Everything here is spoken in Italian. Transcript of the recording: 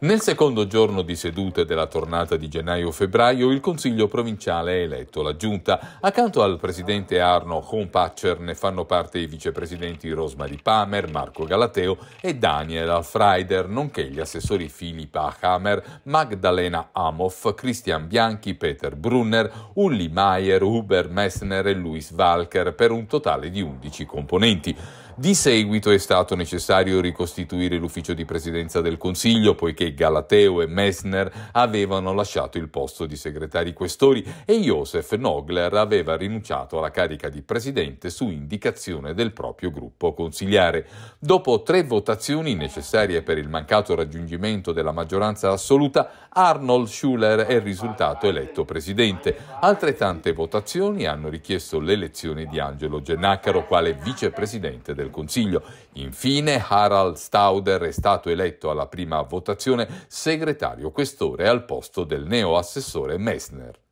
Nel secondo giorno di sedute della tornata di gennaio-febbraio il Consiglio provinciale ha eletto. La Giunta, accanto al presidente Arno Hompacher, ne fanno parte i vicepresidenti Rosmarie Palmer, Marco Galateo e Daniel Alfreider, nonché gli assessori Filippa Hammer, Magdalena Amoff, Christian Bianchi, Peter Brunner, Ulli Mayer, Huber Messner e Luis Walker, per un totale di 11 componenti. Di seguito è stato necessario ricostituire l'ufficio di presidenza del Consiglio, poiché Galateo e Messner avevano lasciato il posto di segretari questori e Josef Nogler aveva rinunciato alla carica di presidente su indicazione del proprio gruppo consigliare. Dopo tre votazioni necessarie per il mancato raggiungimento della maggioranza assoluta, Arnold Schuller è risultato eletto presidente. Altrettante votazioni hanno richiesto l'elezione di Angelo Gennacaro quale vicepresidente del del Consiglio. Infine Harald Stauder è stato eletto alla prima votazione segretario questore al posto del neo assessore Messner.